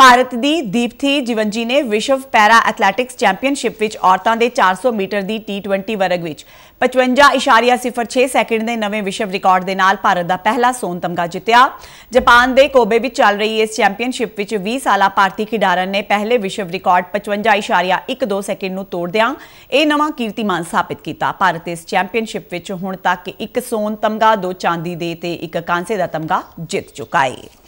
ਭਾਰਤ ਦੀ ਦੀਪਥੀ ਜੀਵਨਜੀ ਨੇ ਵਿਸ਼ਵ ਪੈਰਾ athletics championship ਵਿੱਚ ਔਰਤਾਂ ਦੇ 400 ਮੀਟਰ ਦੀ T20 ਵਰਗ ਵਿੱਚ 55.06 ਸੈਕਿੰਡ ਦੇ ਨਵੇਂ ਵਿਸ਼ਵ ਰਿਕਾਰਡ ਦੇ ਨਾਲ ਭਾਰਤ ਦਾ ਪਹਿਲਾ ਸੋਨ ਤਮਗਾ ਜਿੱਤਿਆ ਜਾਪਾਨ ਦੇ ਕੋਬੇ ਵਿੱਚ ਚੱਲ ਰਹੀ ਇਸ ਚੈਂਪੀਅਨਸ਼ਿਪ ਵਿੱਚ 20 ਸਾਲਾ ਭਾਰਤੀ ਖਿਡਾਰਨ ਨੇ ਪਹਿਲੇ ਵਿਸ਼ਵ ਰਿਕਾਰਡ 55.12 ਸੈਕਿੰਡ ਨੂੰ ਤੋੜਦਿਆਂ ਇਹ ਨਵਾਂ ਕੀਰਤੀਮਾਨ ਸਥਾਪਿਤ ਕੀਤਾ ਭਾਰਤ ਇਸ ਚੈਂਪੀਅਨਸ਼ਿਪ ਵਿੱਚ ਹੁਣ ਤੱਕ ਇੱਕ ਸੋਨ ਤਮਗਾ ਦੋ ਚਾਂਦੀ ਦੇ ਤੇ ਇੱਕ ਕਾਂਸੇ ਦਾ ਤਮਗਾ ਜਿੱਤ ਚੁੱਕਾ ਹੈ